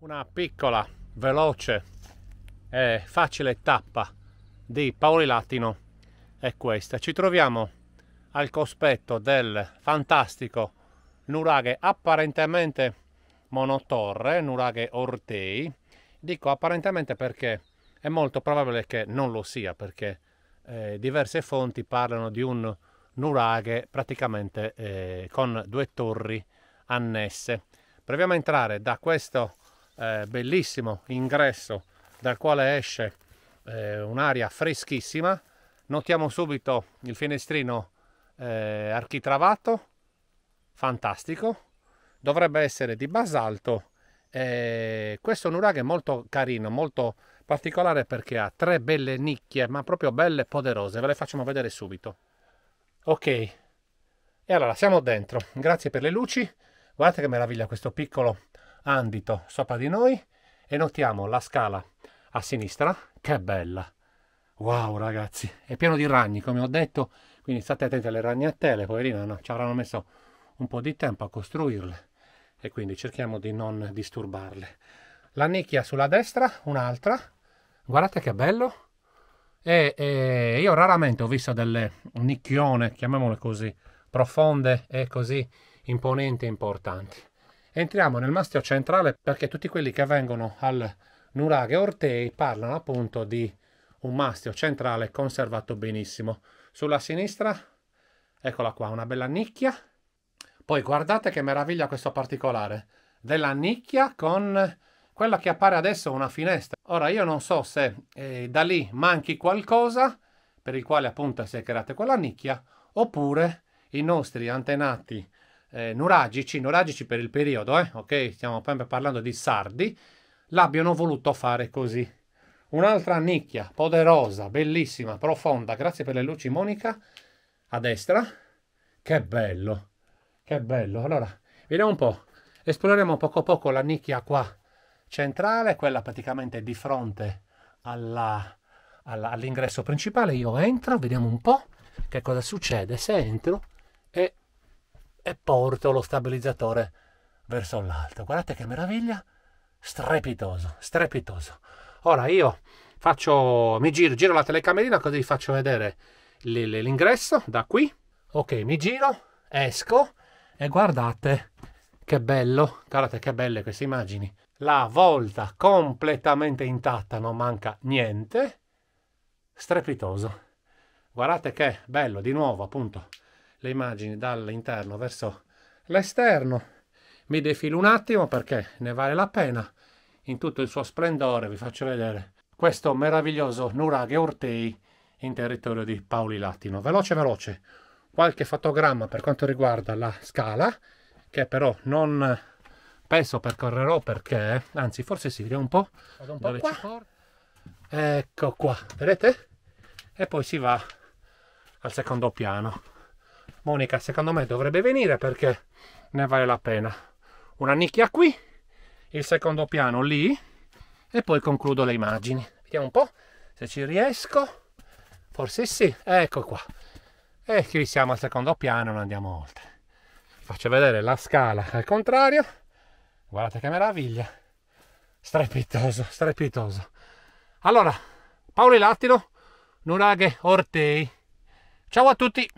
una piccola, veloce e facile tappa di Paoli Latino è questa. Ci troviamo al cospetto del fantastico nuraghe apparentemente monotorre, nuraghe ortei. Dico apparentemente perché è molto probabile che non lo sia, perché eh, diverse fonti parlano di un nuraghe praticamente eh, con due torri annesse. Proviamo a entrare da questo eh, bellissimo ingresso dal quale esce eh, un'aria freschissima. Notiamo subito il finestrino eh, architravato, fantastico, dovrebbe essere di basalto. Eh, questo nuraghe è molto carino, molto particolare perché ha tre belle nicchie, ma proprio belle e poderose, ve le facciamo vedere subito. Ok, e allora siamo dentro, grazie per le luci, guardate che meraviglia questo piccolo andito sopra di noi e notiamo la scala a sinistra, che bella! Wow ragazzi, è pieno di ragni come ho detto, quindi state attenti alle ragnatele, poverina, no, ci avranno messo un po' di tempo a costruirle e quindi cerchiamo di non disturbarle. La nicchia sulla destra, un'altra, guardate che bello! E, e, io raramente ho visto delle nicchione, chiamiamole così, profonde e così imponenti e importanti. Entriamo nel mastio centrale perché tutti quelli che vengono al Nuraghe Ortei parlano appunto di un mastio centrale conservato benissimo. Sulla sinistra, eccola qua, una bella nicchia. Poi guardate che meraviglia questo particolare, della nicchia con quella che appare adesso una finestra. Ora io non so se eh, da lì manchi qualcosa per il quale appunto si è creata quella nicchia, oppure i nostri antenati eh, nuragici, nuragici per il periodo, eh, ok? Stiamo parlando di sardi, l'abbiano voluto fare così. Un'altra nicchia, poderosa, bellissima, profonda, grazie per le luci Monica, a destra. Che bello, che bello. Allora, vediamo un po', esploriamo poco a poco la nicchia qua centrale, quella praticamente di fronte alla, alla, all'ingresso principale. Io entro, vediamo un po' che cosa succede se entro e e porto lo stabilizzatore verso l'alto. Guardate che meraviglia! Strepitoso, strepitoso. Ora io faccio, mi giro, giro la telecamerina così vi faccio vedere l'ingresso da qui. Ok, mi giro, esco e guardate che bello, guardate che belle queste immagini. La volta completamente intatta, non manca niente. Strepitoso. Guardate che bello, di nuovo appunto le immagini dall'interno verso l'esterno. Mi defilo un attimo perché ne vale la pena. In tutto il suo splendore vi faccio vedere questo meraviglioso nuraghe Ortei in territorio di Paoli Latino. Veloce veloce, qualche fotogramma per quanto riguarda la scala, che però non penso percorrerò perché, anzi forse si sì, un po', Vado un po dove qua. ci porta. Ecco qua, vedete? E poi si va al secondo piano. Monica secondo me dovrebbe venire perché ne vale la pena. Una nicchia qui, il secondo piano lì e poi concludo le immagini. Vediamo un po' se ci riesco. Forse sì, ecco qua. E qui siamo al secondo piano, non andiamo oltre. Faccio vedere la scala al contrario. Guardate che meraviglia. Strepitoso, strepitoso. Allora, Paolo Lattino, Nuraghe Ortei. Ciao a tutti!